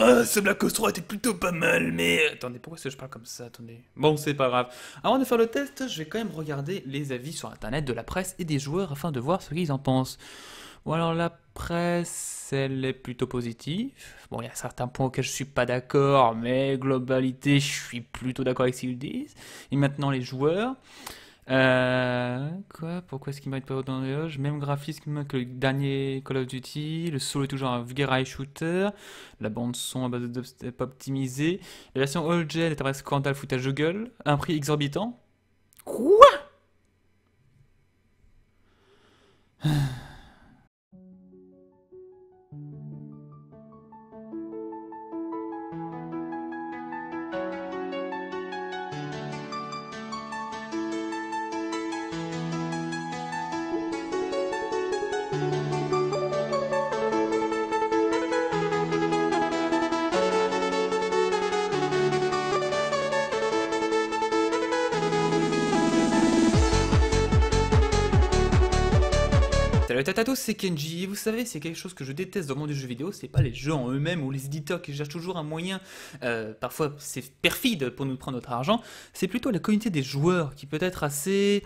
Ah, ce Black Ops 3 était plutôt pas mal, mais. Attendez, pourquoi est-ce que je parle comme ça Attendez. Bon, c'est pas grave. Avant de faire le test, je vais quand même regarder les avis sur internet de la presse et des joueurs afin de voir ce qu'ils en pensent. Bon, alors la presse, elle est plutôt positive. Bon, il y a certains points auxquels je suis pas d'accord, mais globalité, je suis plutôt d'accord avec ce qu'ils disent. Et maintenant, les joueurs. Euh, quoi Pourquoi est-ce qu'il mérite pas autant d'éloges Même graphisme que le dernier Call of Duty, le solo est toujours un vulgaire shooter, la bande son à base de dubstep optimisée, la version gel est un vrai scandale foutage de gueule, un prix exorbitant. Quoi Tatato, c'est Kenji. Vous savez, c'est quelque chose que je déteste dans le monde du jeu vidéo. C'est pas les jeux en eux-mêmes ou les éditeurs qui cherchent toujours un moyen, euh, parfois c'est perfide pour nous prendre notre argent. C'est plutôt la communauté des joueurs qui peut être assez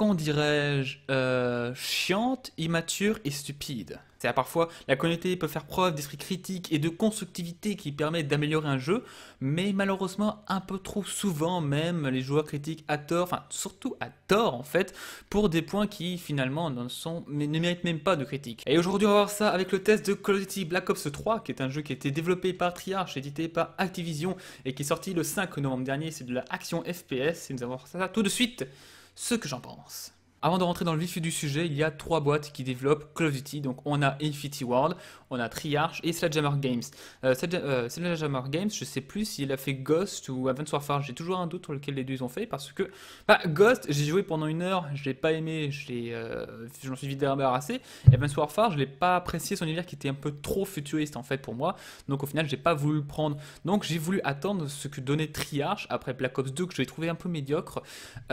qu'on dirait euh, chiante, immature et stupide. cest à parfois, la communauté peut faire preuve d'esprit critique et de constructivité qui permet d'améliorer un jeu, mais malheureusement, un peu trop souvent même, les joueurs critiquent à tort, enfin surtout à tort en fait, pour des points qui finalement ne, sont, ne méritent même pas de critique. Et aujourd'hui, on va voir ça avec le test de Call of Duty Black Ops 3, qui est un jeu qui a été développé par Triarch, édité par Activision, et qui est sorti le 5 novembre dernier, c'est de la action FPS, et nous allons voir ça tout de suite ce que j'en pense. Avant de rentrer dans le vif du sujet, il y a trois boîtes qui développent Call Duty. Donc on a Infinity World, on a Triarch et Sledgehammer Games. Euh, euh Sledgehammer Games, je ne sais plus s'il a fait Ghost ou Advanced Warfare. J'ai toujours un doute sur lequel les deux ils ont fait parce que bah, Ghost, j'ai joué pendant une heure, je l'ai pas aimé, je euh, m'en suis vite débarrassé. Et Advanced Warfare, je l'ai pas apprécié son univers qui était un peu trop futuriste en fait pour moi. Donc au final, j'ai pas voulu le prendre. Donc j'ai voulu attendre ce que donnait Triarch après Black Ops 2 que je trouvé un peu médiocre.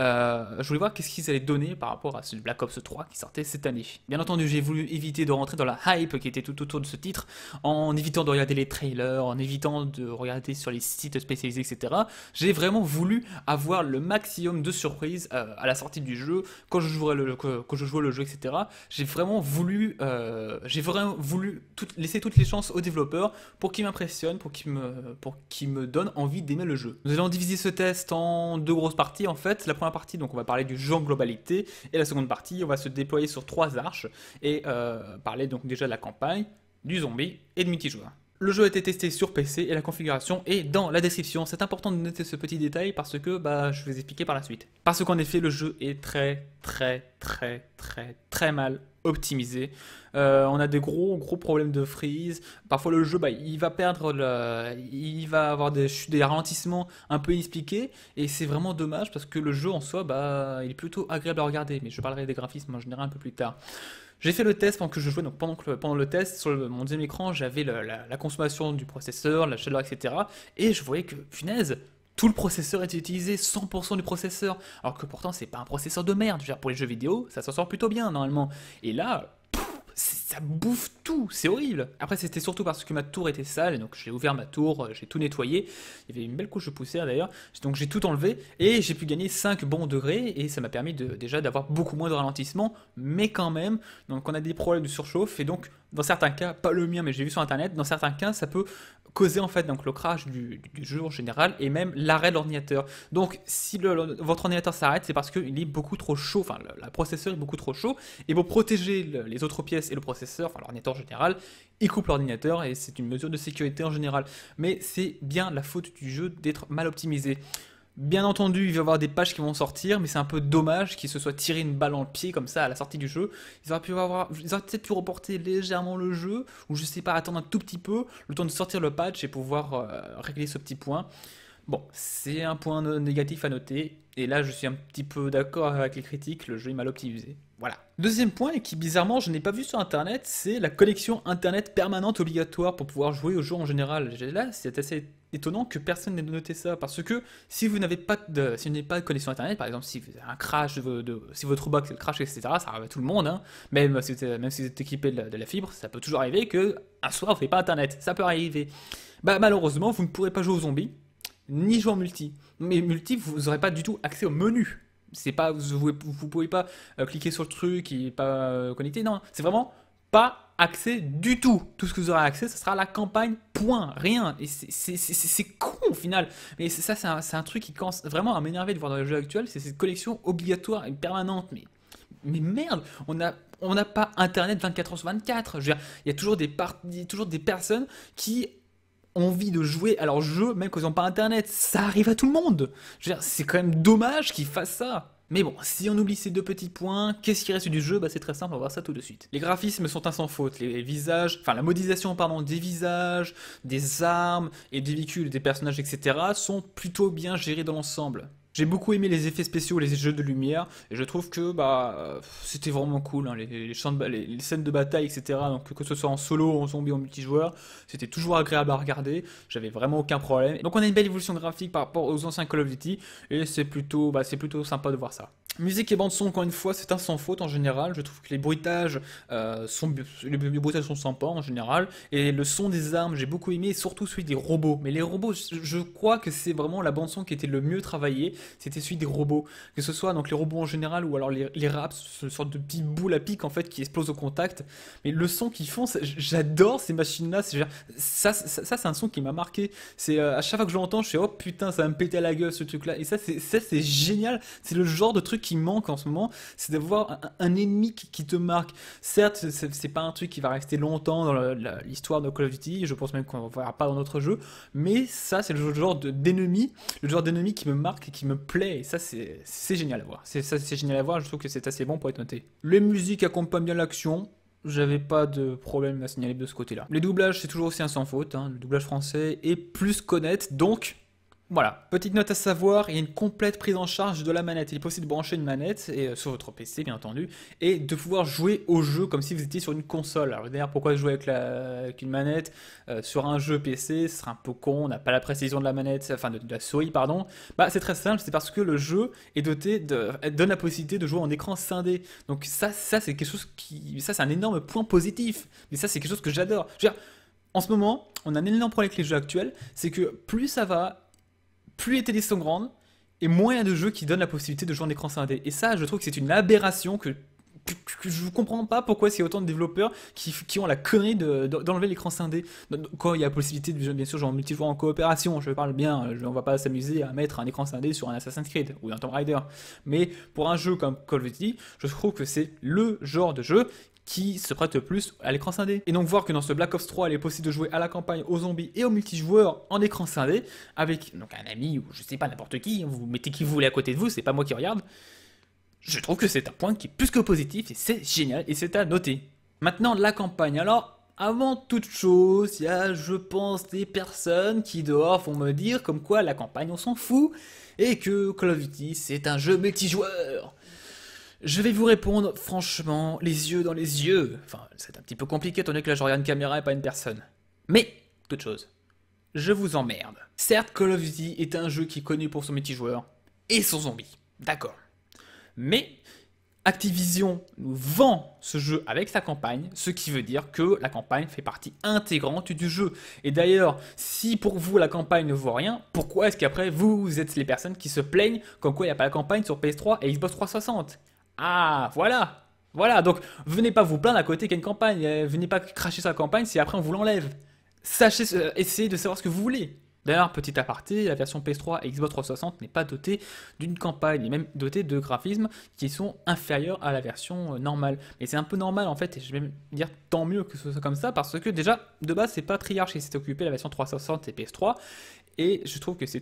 Euh, je voulais voir qu'est-ce qu'ils allaient donner par à ce Black Ops 3 qui sortait cette année. Bien entendu, j'ai voulu éviter de rentrer dans la hype qui était tout autour de ce titre, en évitant de regarder les trailers, en évitant de regarder sur les sites spécialisés, etc. J'ai vraiment voulu avoir le maximum de surprises euh, à la sortie du jeu, quand je jouerai le, quand, je joue le jeu, etc. J'ai vraiment voulu, euh, j'ai vraiment voulu laisser toutes les chances aux développeurs pour qu'ils m'impressionnent, pour qu'ils me, pour qu'ils me donnent envie d'aimer le jeu. Nous allons diviser ce test en deux grosses parties en fait. La première partie, donc on va parler du jeu en globalité, et la seconde partie, on va se déployer sur trois arches et euh, parler donc déjà de la campagne, du zombie et de multijoueur. Le jeu a été testé sur PC et la configuration est dans la description. C'est important de noter ce petit détail parce que bah, je vais expliquer par la suite. Parce qu'en effet, le jeu est très, très, très, très, très mal optimisé. Euh, on a des gros, gros problèmes de freeze. Parfois, le jeu, bah, il va perdre, le... il va avoir des, des ralentissements un peu inexpliqués. Et c'est vraiment dommage parce que le jeu en soi, bah, il est plutôt agréable à regarder. Mais je parlerai des graphismes en général un peu plus tard. J'ai fait le test pendant que je jouais, donc pendant, le test, sur mon deuxième écran, j'avais la, la, consommation du processeur, la chaleur, etc. Et je voyais que, punaise, tout le processeur était utilisé, 100% du processeur. Alors que pourtant, c'est pas un processeur de merde. Je pour les jeux vidéo, ça s'en sort plutôt bien, normalement. Et là, ça bouffe tout, c'est horrible. Après, c'était surtout parce que ma tour était sale, donc j'ai ouvert ma tour, euh, j'ai tout nettoyé. Il y avait une belle couche de poussière d'ailleurs, donc j'ai tout enlevé et j'ai pu gagner 5 bons degrés et ça m'a permis déjà d'avoir beaucoup moins de ralentissement, mais quand même, donc on a des problèmes de surchauffe et donc dans certains cas, pas le mien, mais j'ai vu sur internet, dans certains cas, ça peut causer en fait donc le crash du, jeu en général et même l'arrêt de l'ordinateur. Donc si votre ordinateur s'arrête, c'est parce qu'il est beaucoup trop chaud, enfin le, le, processeur est beaucoup trop chaud, et pour protéger les autres pièces et le processeur, enfin l'ordinateur en général, il coupe l'ordinateur et c'est une mesure de sécurité en général. Mais c'est bien la faute du jeu d'être mal optimisé. Bien entendu, il va y avoir des patchs qui vont sortir, mais c'est un peu dommage qu'ils se soient tiré une balle en pied comme ça à la sortie du jeu. Ils auraient pu avoir, peut-être pu reporter légèrement le jeu, ou je sais pas, attendre un tout petit peu, le temps de sortir le patch et pouvoir euh, régler ce petit point. Bon, c'est un point négatif à noter, et là je suis un petit peu d'accord avec les critiques, le jeu est mal optimisé. Voilà. Deuxième point, et qui bizarrement je n'ai pas vu sur internet, c'est la connexion internet permanente obligatoire pour pouvoir jouer au jeu en général. Là, c'est assez étonnant que personne n'ait noté ça, parce que si vous n'avez pas de, si pas de connexion internet, par exemple, si vous avez un crash, de, si votre box crash, etc., ça arrive à tout le monde, hein. même, si vous, êtes équipé de la, fibre, ça peut toujours arriver que un soir vous n'ayez pas internet, ça peut arriver. Bah malheureusement, vous ne pourrez pas jouer aux zombies, ni jouer en multi. Mais multi, vous n'aurez pas du tout accès au menu c'est pas vous, vous, pouvez pas euh, cliquer sur le truc, et pas euh, connecté. Non, c'est vraiment pas accès du tout. Tout ce que vous aurez accès, ce sera la campagne, point, rien. Et c'est con au final. Mais ça, c'est un, truc qui commence vraiment à m'énerver de voir dans les jeux actuels, c'est cette collection obligatoire et permanente. Mais, mais merde, on n'a on pas Internet 24 h sur 24. Il y a toujours des, y a toujours des personnes qui envie de jouer à leur jeu, même quand ils n'ont pas internet. Ça arrive à tout le monde. C'est quand même dommage qu'ils fassent ça. Mais bon, si on oublie ces deux petits points, qu'est-ce qui reste du jeu bah, C'est très simple, on va voir ça tout de suite. Les graphismes sont un sans faute, les visages, enfin la modélisation pardon, des visages, des armes et des véhicules, des personnages, etc. sont plutôt bien gérés dans l'ensemble. J'ai beaucoup aimé les effets spéciaux, les jeux de lumière, et je trouve que bah, c'était vraiment cool. Hein, les, scènes de bataille, etc. Donc que ce soit en solo, en zombie, en multijoueur, c'était toujours agréable à regarder. J'avais vraiment aucun problème. Donc on a une belle évolution graphique par rapport aux anciens Call of Duty, et c'est plutôt, bah, c'est plutôt sympa de voir ça. Musique et bande son, encore une fois, c'est un sans faute en général. Je trouve que les bruitages, euh, sont, les, bruitages sont sympas en général. Et le son des armes, j'ai beaucoup aimé, et surtout celui des robots. Mais les robots, je, crois que c'est vraiment la bande son qui était le mieux travaillée. C'était celui des robots. Que ce soit donc les robots en général ou alors les, les raps, ce sorte de petits boule à pic en fait qui explose au contact. Mais le son qu'ils font, j'adore ces machines-là. Ça, ça, ça c'est un son qui m'a marqué. C'est euh, à chaque fois que je l'entends, je fais oh putain, ça va me péter à la gueule ce truc-là. Et ça, c'est génial. C'est le genre de truc manque en ce moment, c'est d'avoir un, ennemi qui, te marque. Certes, c'est pas un truc qui va rester longtemps dans l'histoire de Call of Duty, je pense même qu'on ne verra pas dans notre jeu, mais ça, c'est le genre d'ennemi, le genre d'ennemi qui me marque et qui me plaît, et ça, c'est génial à voir. C'est génial à voir, je trouve que c'est assez bon pour être noté. Les musiques accompagnent bien l'action, j'avais pas de problème à signaler de ce côté-là. Les doublages, c'est toujours aussi un sans faute. Hein. Le doublage français est plus connaître, donc voilà, petite note à savoir, il y a une complète prise en charge de la manette. Il est possible de brancher une manette et, euh, sur votre PC bien entendu et de pouvoir jouer au jeu comme si vous étiez sur une console. Alors d'ailleurs pourquoi jouer avec, une manette euh, sur un jeu PC, ce serait un peu con, on n'a pas la précision de la manette, enfin de, la souris pardon. Bah c'est très simple, c'est parce que le jeu est doté de donne la possibilité de jouer en écran scindé. Donc ça ça c'est quelque chose qui ça c'est un énorme point positif. Mais ça c'est quelque chose que j'adore. En ce moment, on a un énorme problème avec les jeux actuels, c'est que plus ça va plus les télés sont grandes, et moins de jeux qui donnent la possibilité de jouer en écran scindé. Et ça, je trouve que c'est une aberration que je ne comprends pas pourquoi il y a autant de développeurs qui, ont la connerie d'enlever l'écran scindé. Quand il y a possibilité, de, bien sûr, genre multijoueur en coopération, je parle bien, on va pas s'amuser à mettre un écran scindé sur un Assassin's Creed ou un Tomb Raider. Mais pour un jeu comme Call of Duty, je trouve que c'est le genre de jeu qui se prête plus à l'écran scindé. Et donc voir que dans ce Black Ops 3, il est possible de jouer à la campagne, aux zombies et aux multijoueurs en écran scindé, avec donc un ami ou je sais pas n'importe qui, hein, vous mettez qui vous voulez à côté de vous, c'est pas moi qui regarde. Je trouve que c'est un point qui est plus que positif et c'est génial et c'est à noter. Maintenant la campagne. Alors avant toute chose, il y a, je pense, des personnes qui dehors vont me dire comme quoi la campagne on s'en fout et que Call of Duty c'est un jeu multijoueur. Je vais vous répondre franchement, les yeux dans les yeux. Enfin, c'est un petit peu compliqué étant donné que là je regarde une caméra et pas une personne. Mais, toute chose, je vous emmerde. Certes, Call of Duty est un jeu qui est connu pour son multijoueur et son zombie. D'accord. Mais Activision nous vend ce jeu avec sa campagne, ce qui veut dire que la campagne fait partie intégrante du jeu. Et d'ailleurs, si pour vous la campagne ne vaut rien, pourquoi est-ce qu'après vous, vous êtes les personnes qui se plaignent comme quoi il n'y a pas la campagne sur PS3 et Xbox 360 ah, voilà Voilà, donc venez pas vous plaindre à côté qu'il y a une campagne, euh, venez pas cracher sur la campagne si après on vous l'enlève. Sachez, euh, essayez de savoir ce que vous voulez. D'ailleurs, petit aparté, la version PS3 et Xbox 360 n'est pas dotée d'une campagne, et même dotée de graphismes qui sont inférieurs à la version euh, normale. Mais c'est un peu normal en fait, et je vais même dire tant mieux que ce soit comme ça, parce que déjà, de base, c'est pas qui s'est occupé la version 360 et PS3, et je trouve que c'est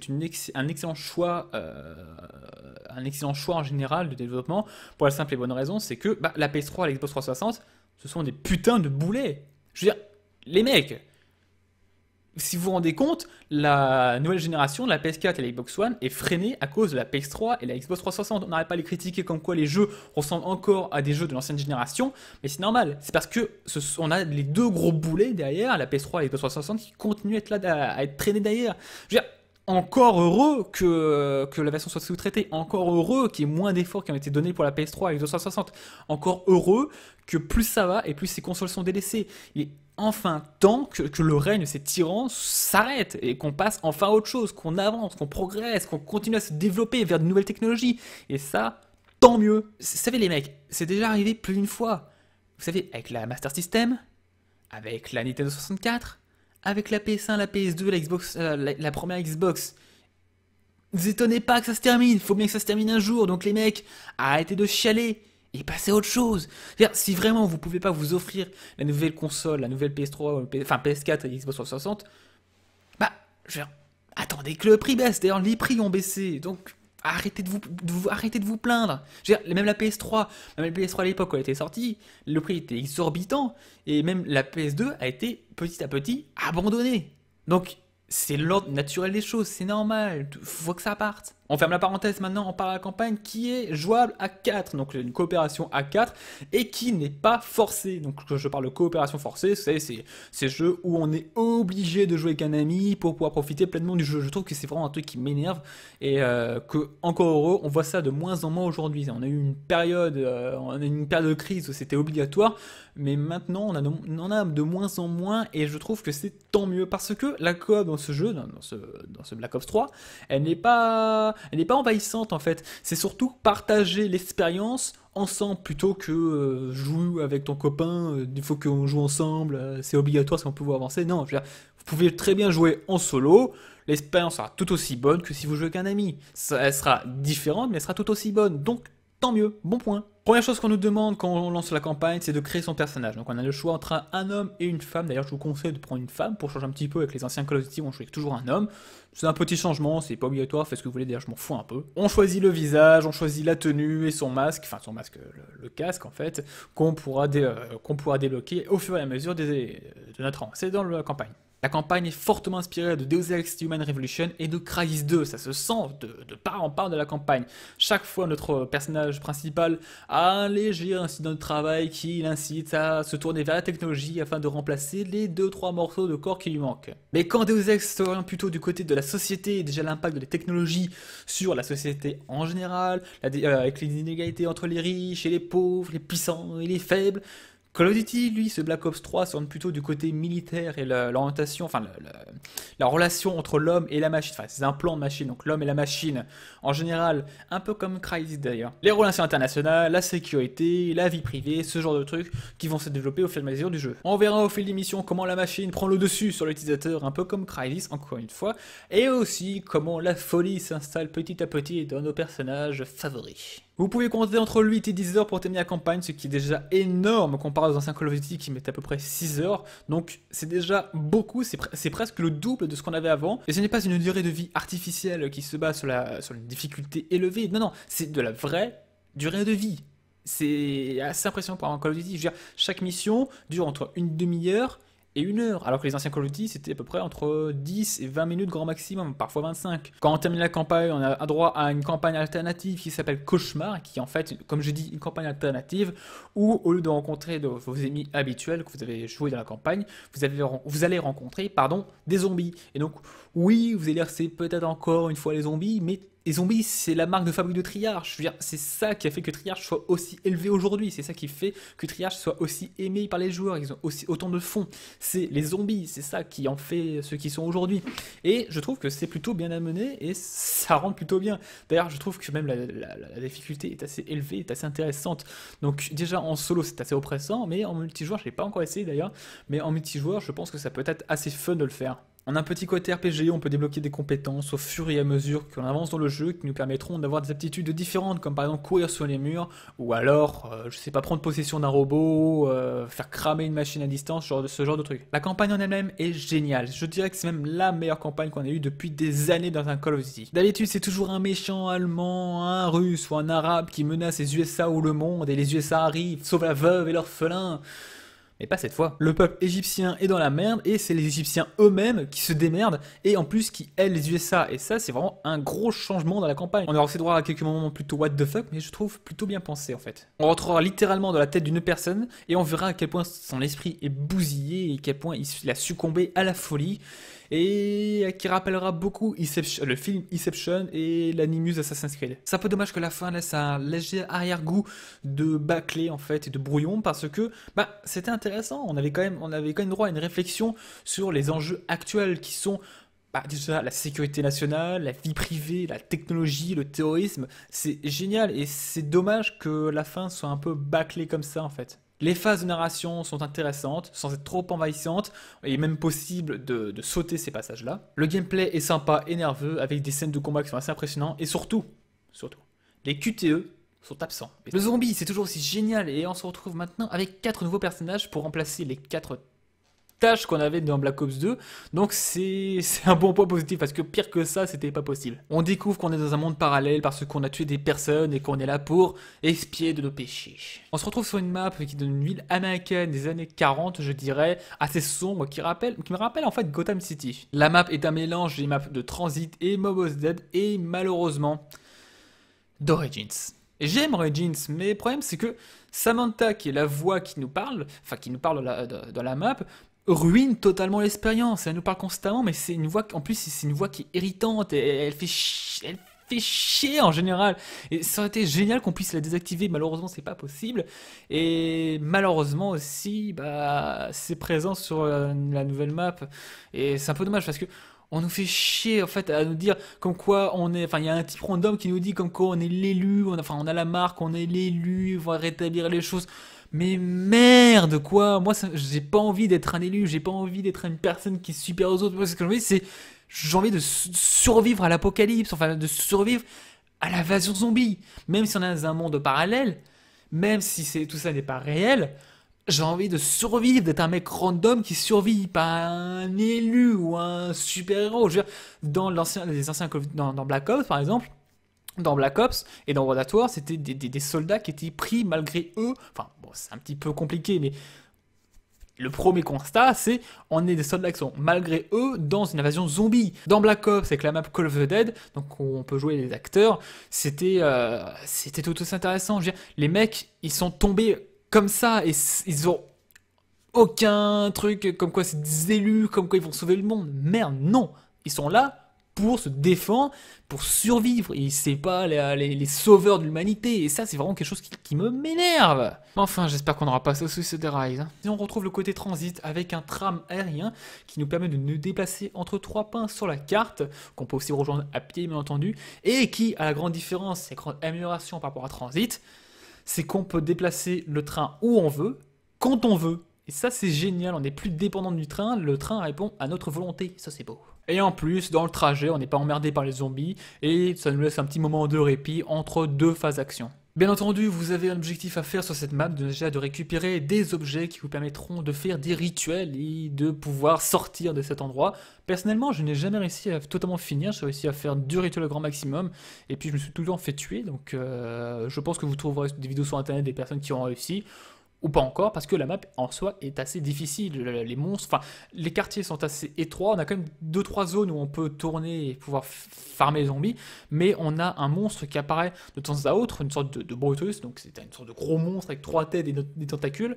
un excellent choix, euh, un excellent choix en général de développement pour la simple et bonne raison, c'est que bah, la PS3 et l'Xbox 360, ce sont des putains de boulets. Je veux dire, les mecs, si vous vous rendez compte, la nouvelle génération, la PS4 et la Xbox One, est freinée à cause de la PS3 et la Xbox 360. On n'arrête pas les critiquer comme quoi les jeux ressemblent encore à des jeux de l'ancienne génération, mais c'est normal. C'est parce que a les deux gros boulets derrière, la PS3 et la Xbox 360, qui continuent à être, là, traînés derrière. Je veux dire, encore heureux que, la version soit sous-traitée, encore heureux qu'il y ait moins d'efforts qui ont été donnés pour la PS3 et la 360, encore heureux que plus ça va et plus ces consoles sont délaissées enfin tant que, le règne de ces tyrans s'arrête et qu'on passe enfin à autre chose, qu'on avance, qu'on progresse, qu'on continue à se développer vers de nouvelles technologies. Et ça, tant mieux. Vous savez les mecs, c'est déjà arrivé plus d'une fois. Vous savez, avec la Master System, avec la Nintendo 64, avec la PS1, la PS2, la, Xbox, euh, la, première Xbox. Ne vous étonnez pas que ça se termine, il faut bien que ça se termine un jour, donc les mecs, arrêtez de chialer et passer à autre chose. si vraiment vous pouvez pas vous offrir la nouvelle console, la nouvelle PS3, enfin PS4 et Xbox 360, bah, attendez que le prix baisse. D'ailleurs, les prix ont baissé, donc arrêtez de vous, arrêtez de vous plaindre. même la PS3, même la PS3 à l'époque quand elle était sortie, le prix était exorbitant et même la PS2 a été petit à petit abandonnée. Donc c'est l'ordre naturel des choses, c'est normal, faut que ça parte. On ferme la parenthèse maintenant, on parle à la campagne qui est jouable à 4, donc une coopération à 4, et qui n'est pas forcée. Donc quand je parle de coopération forcée, c'est ces jeux où on est obligé de jouer avec un ami pour pouvoir profiter pleinement du jeu. Je trouve que c'est vraiment un truc qui m'énerve, et euh, que encore heureux, on voit ça de moins en moins aujourd'hui. On a eu une période, euh, on a une période de crise où c'était obligatoire, mais maintenant on, en a de moins en moins, et je trouve que c'est tant mieux, parce que la coop dans ce jeu, dans ce Black Ops 3, elle n'est pas elle n'est pas envahissante en fait. C'est surtout partager l'expérience ensemble plutôt que euh, jouer avec ton copain, euh, il faut qu'on joue ensemble, euh, c'est obligatoire si on peut avancer. Non, je veux dire, vous pouvez très bien jouer en solo, l'expérience sera tout aussi bonne que si vous jouez avec un ami. Ça, elle sera différente, mais elle sera tout aussi bonne. Donc, tant mieux, bon point. Première chose qu'on nous demande quand on lance la campagne, c'est de créer son personnage. Donc on a le choix entre un homme et une femme. D'ailleurs, je vous conseille de prendre une femme pour changer un petit peu. Avec les anciens Call of Duty, on choisit toujours un homme. C'est un petit changement, c'est pas obligatoire, faites ce que vous voulez. D'ailleurs, je m'en fous un peu. On choisit le visage, on choisit la tenue et son masque, enfin son masque, le, casque en fait, qu'on pourra, euh, pourra débloquer au fur et à mesure de notre avancée dans la campagne. La campagne est fortement inspirée de Deus Ex Human Revolution et de Crysis 2, ça se sent de, part en part de la campagne. Chaque fois, notre personnage principal a un léger incident de travail qui l'incite à se tourner vers la technologie afin de remplacer les 2-3 morceaux de corps qui lui manquent. Mais quand Deus Ex s'oriente plutôt du côté de la société et déjà l'impact de la technologie sur la société en général, euh, avec les inégalités entre les riches et les pauvres, les puissants et les faibles, Call of Duty, lui, ce Black Ops 3 sortent plutôt du côté militaire et l'orientation, enfin la, relation entre l'homme et la machine, enfin c'est un plan de machine, donc l'homme et la machine en général, un peu comme Crysis d'ailleurs. Les relations internationales, la sécurité, la vie privée, ce genre de trucs qui vont se développer au fil et à mesure du jeu. On verra au fil des missions comment la machine prend le dessus sur l'utilisateur, un peu comme Crysis encore une fois, et aussi comment la folie s'installe petit à petit dans nos personnages favoris. Vous pouvez compter entre 8 et 10 heures pour terminer la campagne, ce qui est déjà énorme comparé aux anciens Call of Duty qui mettaient à peu près 6 heures. Donc c'est déjà beaucoup, c'est presque le double de ce qu'on avait avant. Et ce n'est pas une durée de vie artificielle qui se base sur, la, sur une difficulté élevée. Non, non, c'est de la vraie durée de vie. C'est assez impressionnant pour un Call of Duty. Je veux dire, chaque mission dure entre une demi-heure et une heure, alors que les anciens Call c'était à peu près entre 10 et 20 minutes grand maximum, parfois 25. Quand on termine la campagne, on a droit à une campagne alternative qui s'appelle Cauchemar, qui en fait, comme je dis, une campagne alternative, où au lieu de rencontrer vos ennemis habituels que vous avez joué dans la campagne, vous, allez rencontrer pardon, des zombies. Et donc, oui, vous allez dire c'est peut-être encore une fois les zombies, mais les zombies, c'est la marque de fabrique de Triarch. c'est ça qui a fait que Triarch soit aussi élevé aujourd'hui. C'est ça qui fait que Triarch soit aussi aimé par les joueurs. Ils ont aussi autant de fonds. C'est les zombies, c'est ça qui en fait ceux qui sont aujourd'hui. Et je trouve que c'est plutôt bien amené et ça rentre plutôt bien. D'ailleurs, je trouve que même la, difficulté est assez élevée, est assez intéressante. Donc déjà en solo, c'est assez oppressant, mais en multijoueur, je l'ai pas encore essayé d'ailleurs. Mais en multijoueur, je pense que ça peut être assez fun de le faire. On a un petit côté RPG, on peut débloquer des compétences au fur et à mesure qu'on avance dans le jeu qui nous permettront d'avoir des aptitudes différentes, comme par exemple courir sur les murs, ou alors, euh, je sais pas, prendre possession d'un robot, euh, faire cramer une machine à distance, genre, ce genre de truc. La campagne en elle-même est géniale, je dirais que c'est même la meilleure campagne qu'on a eue depuis des années dans un Call of Duty. D'habitude, c'est toujours un méchant allemand, un russe ou un arabe qui menace les USA ou le monde, et les USA arrivent, sauvent la veuve et l'orphelin. Mais pas cette fois. Le peuple égyptien est dans la merde et c'est les Égyptiens eux-mêmes qui se démerdent et en plus qui aident les USA. Et ça, c'est vraiment un gros changement dans la campagne. On aura aussi droit à quelques moments plutôt what the fuck, mais je trouve plutôt bien pensé en fait. On rentrera littéralement dans la tête d'une personne et on verra à quel point son esprit est bousillé et à quel point il a succombé à la folie et qui rappellera beaucoup le film Inception et l'animus Assassin's Creed. C'est un peu dommage que la fin laisse un léger arrière-goût de bâclé en fait et de brouillon parce que bah, c'était intéressant. On avait, quand même, on avait quand même droit à une réflexion sur les enjeux actuels qui sont bah, la sécurité nationale, la vie privée, la technologie, le terrorisme. C'est génial et c'est dommage que la fin soit un peu bâclée comme ça en fait. Les phases de narration sont intéressantes, sans être trop envahissantes, et il est même possible de, sauter ces passages-là. Le gameplay est sympa et nerveux, avec des scènes de combat qui sont assez impressionnantes, et surtout, surtout, les QTE sont absents. Le zombie, c'est toujours aussi génial, et on se retrouve maintenant avec 4 nouveaux personnages pour remplacer les 4 tâche qu'on avait dans Black Ops 2. Donc c'est un bon point positif parce que pire que ça, c'était pas possible. On découvre qu'on est dans un monde parallèle parce qu'on a tué des personnes et qu'on est là pour expier de nos péchés. On se retrouve sur une map qui donne une ville américaine des années 40, je dirais, assez sombre, qui, rappelle, qui me rappelle en fait Gotham City. La map est un mélange des maps de Transit et Mobos Dead et malheureusement d'Origins. J'aime Origins, mais le problème c'est que Samantha, qui est la voix qui nous parle, enfin qui nous parle dans la map, ruine totalement l'expérience. Elle nous parle constamment, mais c'est une voix, en plus, c'est une voix qui est irritante et elle fait, chier, elle fait chier en général. Et ça aurait été génial qu'on puisse la désactiver. Malheureusement, c'est pas possible. Et malheureusement aussi, bah, c'est présent sur euh, la, nouvelle map. Et c'est un peu dommage parce que on nous fait chier en fait à nous dire comme quoi on est enfin il y a un petit random qui nous dit comme quoi on est l'élu enfin on a la marque on est l'élu on va rétablir les choses mais merde, quoi Moi, j'ai pas envie d'être un élu, j'ai pas envie d'être une personne qui est super aux autres. Moi, ce que j'ai envie, c'est j'ai envie de survivre à l'apocalypse, enfin de survivre à l'invasion zombie. Même si on est dans un monde parallèle, même si tout ça n'est pas réel, j'ai envie de survivre, d'être un mec random qui survit, pas un élu ou un super-héros. Dans, l'ancien, les anciens, dans, dans Black Ops, par exemple, dans Black Ops et dans World War, c'était des, soldats qui étaient pris malgré eux. Enfin, bon, c'est un petit peu compliqué, mais le premier constat, c'est on est des soldats qui sont malgré eux dans une invasion zombie. Dans Black Ops, avec la map Call of the Dead, donc où on peut jouer les acteurs, c'était euh, c'était tout aussi intéressant. Je veux dire, les mecs, ils sont tombés comme ça et ils ont aucun truc comme quoi c'est des élus, comme quoi ils vont sauver le monde. Merde, non, ils sont là pour se défendre, pour survivre. Et c'est pas les, sauveurs de l'humanité. Et ça, c'est vraiment quelque chose qui, me m'énerve. Enfin, j'espère qu'on n'aura pas ça sous ce Rise. Hein. Et on retrouve le côté transit avec un tram aérien qui nous permet de nous déplacer entre trois pins sur la carte, qu'on peut aussi rejoindre à pied, bien entendu, et qui, à la grande différence, la grande amélioration par rapport à transit, c'est qu'on peut déplacer le train où on veut, quand on veut. Et ça, c'est génial, on n'est plus dépendant du train, le train répond à notre volonté. Ça, c'est beau. Et en plus, dans le trajet, on n'est pas emmerdé par les zombies et ça nous laisse un petit moment de répit entre deux phases d'action. Bien entendu, vous avez un objectif à faire sur cette map, déjà de récupérer des objets qui vous permettront de faire des rituels et de pouvoir sortir de cet endroit. Personnellement, je n'ai jamais réussi à totalement finir, j'ai réussi à faire deux rituels au grand maximum, et puis je me suis toujours fait tuer, donc euh, je pense que vous trouverez des vidéos sur internet des personnes qui ont réussi ou pas encore, parce que la map en soi est assez difficile. Les monstres, enfin, les quartiers sont assez étroits. On a quand même 2-3 zones où on peut tourner et pouvoir farmer les zombies, mais on a un monstre qui apparaît de temps à autre, une sorte de, Brutus, donc c'est une sorte de gros monstre avec trois têtes et des tentacules.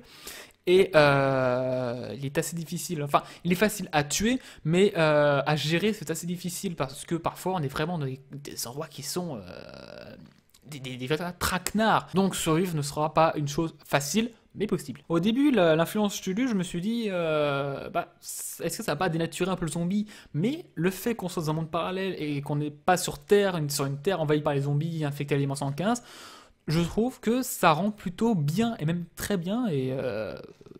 Et euh, il est assez difficile, enfin, il est facile à tuer, mais euh, à gérer, c'est assez difficile parce que parfois on est vraiment dans des, endroits qui sont. Euh, des, des, traquenards. Donc survivre ne sera pas une chose facile, mais possible. Au début, l'influence Cthulhu, je me suis dit, euh, bah, est-ce que ça va pas dénaturer un peu le zombie Mais le fait qu'on soit dans un monde parallèle et qu'on n'est pas sur Terre, une, sur une Terre envahie par les zombies, infectés à l'élément 115, je trouve que ça rend plutôt bien, et même très bien, et euh,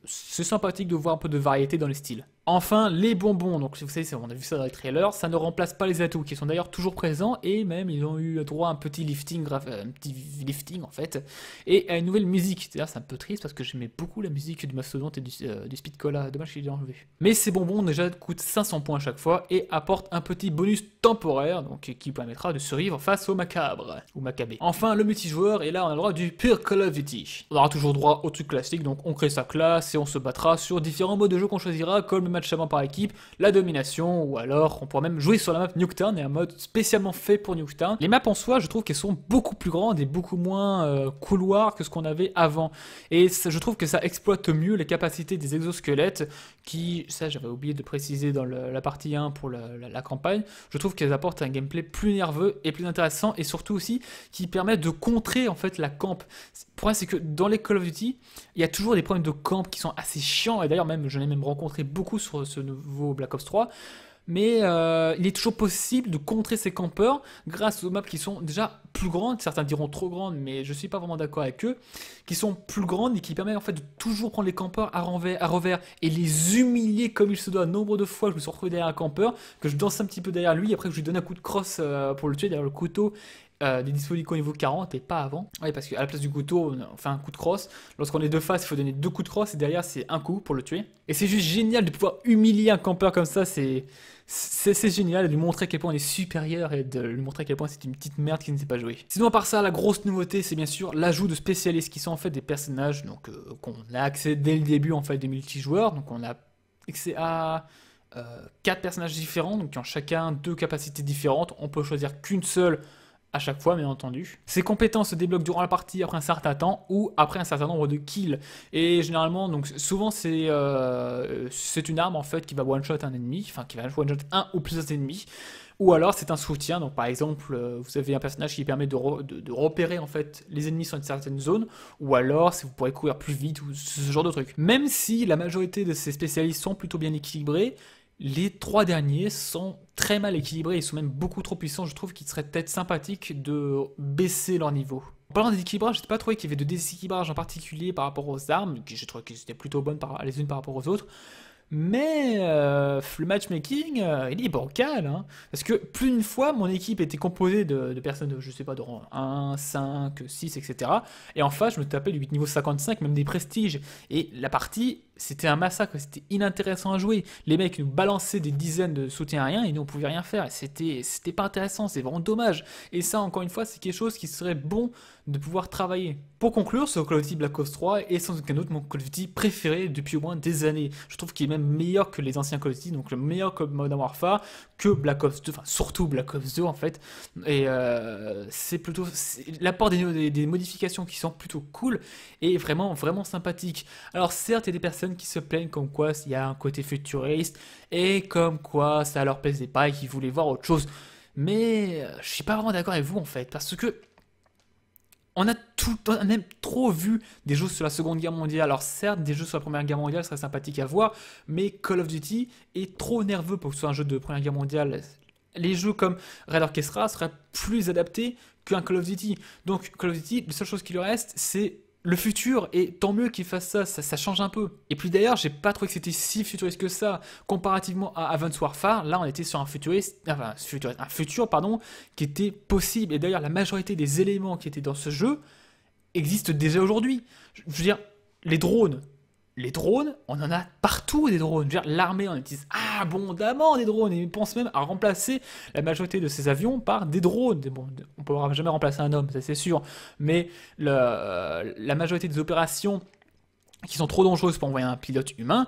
c'est sympathique de voir un peu de variété dans les styles. Enfin, les bonbons, donc vous savez, on a vu ça dans les trailers, ça ne remplace pas les atouts, qui sont d'ailleurs toujours présents, et même ils ont eu droit à un petit lifting, euh, un petit lifting en fait, et à une nouvelle musique. cest un peu triste parce que j'aimais beaucoup la musique du Mastodonte et du, euh, Speed Cola, dommage qu'il l'aient enlevé. Mais ces bonbons déjà coûtent 500 points à chaque fois et apportent un petit bonus temporaire, donc qui permettra de survivre face au macabre, ou macabé. Enfin, le multijoueur, et là on a droit du Pure Call of Duty. On aura toujours droit au truc classique, donc on crée sa classe et on se battra sur différents modes de jeu qu'on choisira, comme le seulement par équipe, la domination, ou alors on pourrait même jouer sur la map Nuketown et un mode spécialement fait pour Nuketown. Les maps en soi, je trouve qu'elles sont beaucoup plus grandes et beaucoup moins euh, couloirs que ce qu'on avait avant. Et je trouve que ça exploite mieux les capacités des exosquelettes, qui, ça j'avais oublié de préciser dans la partie 1 pour la, campagne, je trouve qu'elles apportent un gameplay plus nerveux et plus intéressant, et surtout aussi qui permet de contrer en fait la camp. Le problème c'est que dans les Call of Duty, il y a toujours des problèmes de camp qui sont assez chiants, et d'ailleurs même, j'en ai même rencontré beaucoup sur ce nouveau Black Ops 3 mais euh, il est toujours possible de contrer ces campeurs grâce aux maps qui sont déjà plus grandes, certains diront trop grandes, mais je suis pas vraiment d'accord avec eux, qui sont plus grandes et qui permettent en fait de toujours prendre les campeurs à à revers et les humilier comme il se doit. Nombre de fois, je me suis retrouvé derrière un campeur, que je danse un petit peu derrière lui, après que je lui donne un coup de crosse euh, pour le tuer derrière le couteau. Euh, des dispositifs au niveau 40 et pas avant. Oui, parce qu'à la place du couteau, on fait un coup de crosse. Lorsqu'on est de face il faut donner deux coups de crosse et derrière, c'est un coup pour le tuer. Et c'est juste génial de pouvoir humilier un campeur comme ça. C'est c'est génial, de lui montrer à quel point on est supérieur et de lui montrer à quel point c'est une petite merde qui ne sait pas jouer. Sinon, à part ça, la grosse nouveauté, c'est bien sûr l'ajout de spécialistes qui sont en fait des personnages donc euh, qu'on a accès dès le début en fait des multijoueurs. Donc on a accès à 4 euh, quatre personnages différents, donc qui ont chacun deux capacités différentes. On peut choisir qu'une seule à chaque fois, bien entendu. Ces compétences se débloquent durant la partie après un certain temps ou après un certain nombre de kills. Et généralement, donc souvent, c'est euh, une arme en fait qui va one-shot un ennemi, enfin qui va one-shot un ou plusieurs ennemis. Ou alors c'est un soutien, donc par exemple euh, vous avez un personnage qui permet de, de, repérer en fait les ennemis sur une certaine zone, ou alors si vous pourrez courir plus vite ou ce genre de truc. Même si la majorité de ces spécialistes sont plutôt bien équilibrés, les trois derniers sont très mal équilibrés, ils sont même beaucoup trop puissants, je trouve qu'il serait peut-être sympathique de baisser leur niveau. En parlant d'équilibrage, n'ai pas trouvé qu'il y avait de déséquilibrage en particulier par rapport aux armes, qui je trouve qu'elles étaient plutôt bonnes par, les unes par rapport aux autres. Mais euh, le matchmaking, euh, il est bancal. Hein. parce que plus d'une fois, mon équipe était composée de, personnes, de, je sais pas, de rang 1, 5, 6, etc. Et en face, je me tapais du niveau 55, même des prestiges. Et la partie c'était un massacre, c'était inintéressant à jouer. Les mecs nous balançaient des dizaines de soutiens à rien et nous on pouvait rien faire. C'était c'était pas intéressant, c'est vraiment dommage. Et ça encore une fois, c'est quelque chose qui serait bon de pouvoir travailler. Pour conclure, ce Call of Duty Black Ops 3 est sans aucun doute mon Call of Duty préféré depuis au moins des années. Je trouve qu'il est même meilleur que les anciens Call of Duty, donc le meilleur Modern Warfare, Black Ops 2, enfin surtout Black Ops 2 en fait. Et euh, c'est plutôt l'apport des, modifications qui sont plutôt cool et vraiment vraiment sympathique. Alors certes, il y a des personnes qui se plaignent comme quoi il y a un côté futuriste et comme quoi ça leur plaisait pas et qu'ils voulaient voir autre chose. Mais euh, je suis pas vraiment d'accord avec vous en fait parce que on a tout même trop vu des jeux sur la Seconde Guerre mondiale. Alors certes, des jeux sur la Première Guerre mondiale seraient sympathiques à voir, mais Call of Duty est trop nerveux pour que ce soit un jeu de Première Guerre mondiale. Les jeux comme Red Orchestra seraient plus adaptés qu'un Call of Duty. Donc Call of Duty, la seule chose qui lui reste, c'est le futur, et tant mieux qu'il fasse ça, ça, change un peu. Et puis d'ailleurs, j'ai pas trouvé que c'était si futuriste que ça. Comparativement à Advanced Warfare, là on était sur un futuriste, enfin, un futur pardon, qui était possible. Et d'ailleurs, la majorité des éléments qui étaient dans ce jeu existent déjà aujourd'hui. Je veux dire, les drones, les drones, on en a partout des drones. L'armée en utilise abondamment des drones et pense même à remplacer la majorité de ses avions par des drones. on ne pourra jamais remplacer un homme, ça c'est sûr, mais la majorité des opérations qui sont trop dangereuses pour envoyer un pilote humain,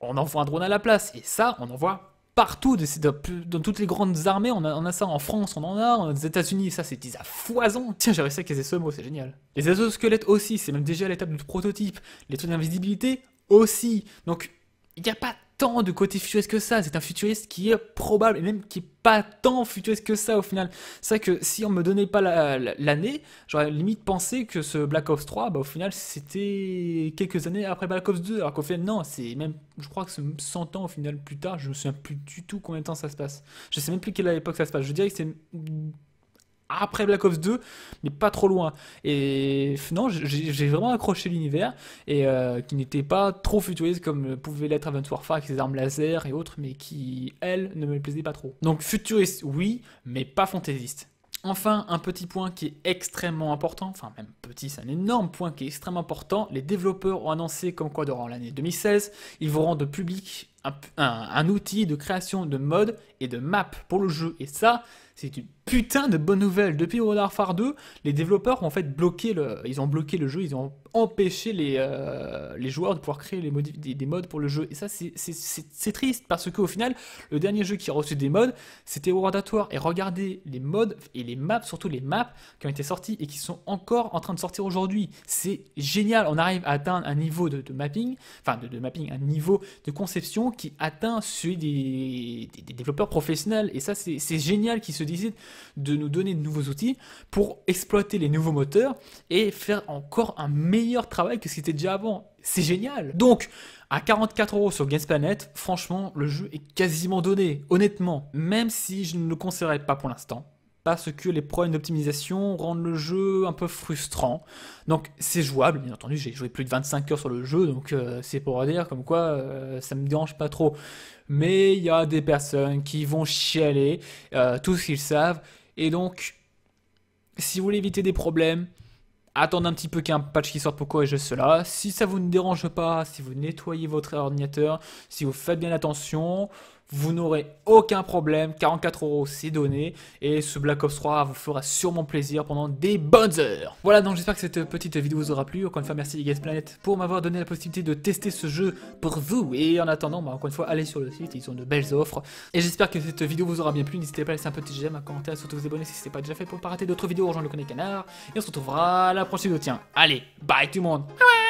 on envoie un drone à la place. Et ça, on envoie partout, dans toutes les grandes armées, on a, ça en France, on en a, aux États-Unis, ça c'est à foison. Tiens, j'avais ça à les ce mot, c'est génial. Les squelettes aussi, c'est même déjà à l'étape du prototype. Les trucs d'invisibilité aussi. Donc, il n'y a pas de côté futuriste que ça. C'est un futuriste qui est probable et même qui est pas tant futuriste que ça au final. C'est vrai que si on me donnait pas l'année, j'aurais limite pensé que ce Black Ops 3, bah, au final, c'était quelques années après Black Ops 2. Alors qu'au final, non, c'est même, je crois que c'est 100 ans au final plus tard, je me souviens plus du tout combien de temps ça se passe. Je sais même plus quelle époque ça se passe. Je dirais que c'est après Black Ops 2, mais pas trop loin. Et non, j'ai vraiment accroché l'univers, et euh, qui n'était pas trop futuriste comme pouvait l'être Advanced Warfare avec ses armes laser et autres, mais qui, elle, ne me plaisait pas trop. Donc futuriste, oui, mais pas fantaisiste. Enfin, un petit point qui est extrêmement important, enfin même petit, c'est un énorme point qui est extrêmement important, les développeurs ont annoncé comme quoi durant l'année 2016, ils vont rendre public un, un outil de création de modes et de maps pour le jeu. Et ça, c'est une putain de bonnes nouvelles Depuis World Warfare 2, les développeurs ont en fait bloqué le, ils ont bloqué le jeu, ils ont empêché les, euh, les joueurs de pouvoir créer les des, modes pour le jeu. Et ça, c'est triste parce qu'au final, le dernier jeu qui a reçu des modes, c'était World at War. Et regardez les modes et les maps, surtout les maps qui ont été sorties et qui sont encore en train de sortir aujourd'hui. C'est génial. On arrive à atteindre un niveau de, mapping, enfin de, mapping, un niveau de conception qui atteint celui des, développeurs professionnels. Et ça, c'est génial qu'ils se disent de nous donner de nouveaux outils pour exploiter les nouveaux moteurs et faire encore un meilleur travail que ce qui était déjà avant. C'est génial Donc, à 44 euros sur Gamesplanet, franchement, le jeu est quasiment donné, honnêtement, même si je ne le conseillerais pas pour l'instant parce que les problèmes d'optimisation rendent le jeu un peu frustrant. Donc c'est jouable, bien entendu, j'ai joué plus de 25 heures sur le jeu, donc euh, c'est pour dire comme quoi ça euh, ça me dérange pas trop. Mais il y a des personnes qui vont chialer, euh, tout ce qu'ils savent, et donc si vous voulez éviter des problèmes, attendez un petit peu qu'un patch qui sorte pour corriger cela. Si ça vous ne dérange pas, si vous nettoyez votre ordinateur, si vous faites bien attention, vous n'aurez aucun problème. 44 euros, c'est donné. Et ce Black Ops 3 vous fera sûrement plaisir pendant des bonnes heures. Voilà, donc j'espère que cette petite vidéo vous aura plu. Encore une fois, merci Guest Planet pour m'avoir donné la possibilité de tester ce jeu pour vous. Et en attendant, bah, encore une fois, allez sur le site, ils ont de belles offres. Et j'espère que cette vidéo vous aura bien plu. N'hésitez pas à laisser un petit j'aime, un à surtout vous abonner si ce n'est pas déjà fait pour ne pas rater d'autres vidéos. rejoins le connect Canard. Et on se retrouvera à la prochaine vidéo. Tiens, allez, bye tout le monde. Ah